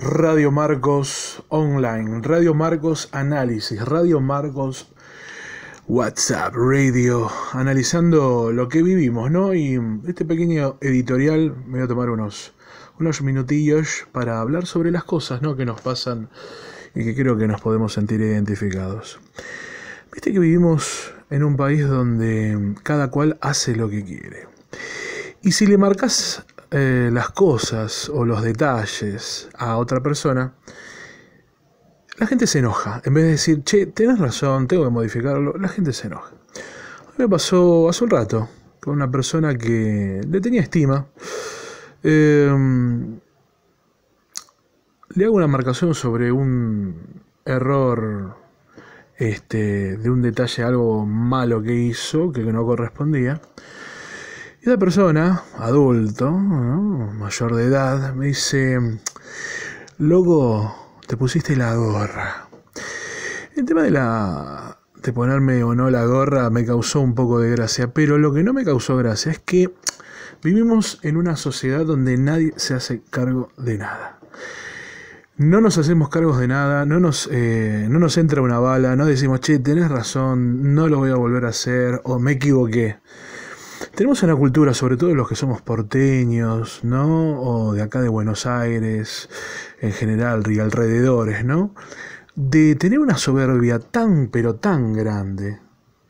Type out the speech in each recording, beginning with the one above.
Radio Marcos Online, Radio Marcos Análisis, Radio Marcos WhatsApp Radio, analizando lo que vivimos, ¿no? Y este pequeño editorial me voy a tomar unos, unos minutillos para hablar sobre las cosas, ¿no? Que nos pasan y que creo que nos podemos sentir identificados. Viste que vivimos en un país donde cada cual hace lo que quiere. Y si le marcas eh, las cosas o los detalles a otra persona, la gente se enoja. En vez de decir, che, tenés razón, tengo que modificarlo, la gente se enoja. me pasó hace un rato con una persona que le tenía estima. Em, le hago una marcación sobre un error este, de un detalle algo malo que hizo, que no correspondía. Y la persona, adulto, mayor de edad, me dice, luego te pusiste la gorra. El tema de la de ponerme o no la gorra me causó un poco de gracia, pero lo que no me causó gracia es que vivimos en una sociedad donde nadie se hace cargo de nada. No nos hacemos cargos de nada, no nos, eh, no nos entra una bala, no decimos, che, tenés razón, no lo voy a volver a hacer o me equivoqué. Tenemos una cultura, sobre todo los que somos porteños, ¿no? O de acá de Buenos Aires, en general, y alrededores, ¿no? De tener una soberbia tan, pero tan grande,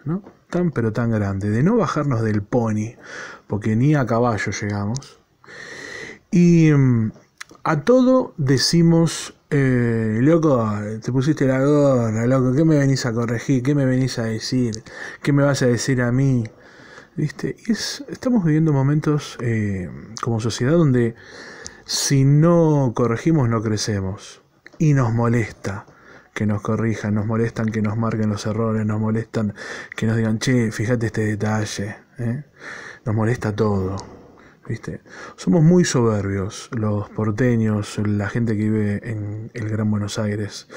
¿no? Tan, pero tan grande, de no bajarnos del pony, porque ni a caballo llegamos. Y mm, a todo decimos, eh, loco, te pusiste la gorra, loco, ¿qué me venís a corregir? ¿Qué me venís a decir? ¿Qué me vas a decir a mí? ¿Viste? estamos viviendo momentos eh, como sociedad donde si no corregimos no crecemos. Y nos molesta que nos corrijan, nos molestan que nos marquen los errores, nos molestan que nos digan, che, fíjate este detalle. ¿eh? Nos molesta todo. ¿Viste? Somos muy soberbios los porteños, la gente que vive en el Gran Buenos Aires.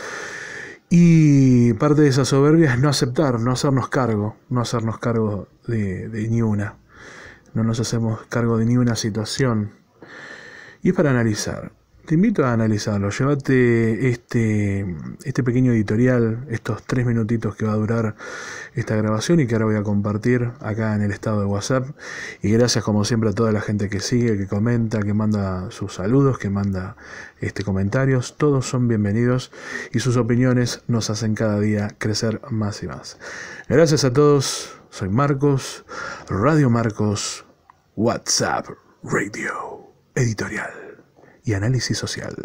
Y parte de esa soberbia es no aceptar, no hacernos cargo, no hacernos cargo de, ni una. No nos hacemos cargo de ni una situación. Y es para analizar te invito a analizarlo. Llévate este, este pequeño editorial, estos tres minutitos que va a durar esta grabación y que ahora voy a compartir acá en el estado de WhatsApp. Y gracias como siempre a toda la gente que sigue, que comenta, que manda sus saludos, que manda este, comentarios. Todos son bienvenidos y sus opiniones nos hacen cada día crecer más y más. Gracias a todos. Soy Marcos, Radio Marcos, WhatsApp Radio Editorial y análisis social.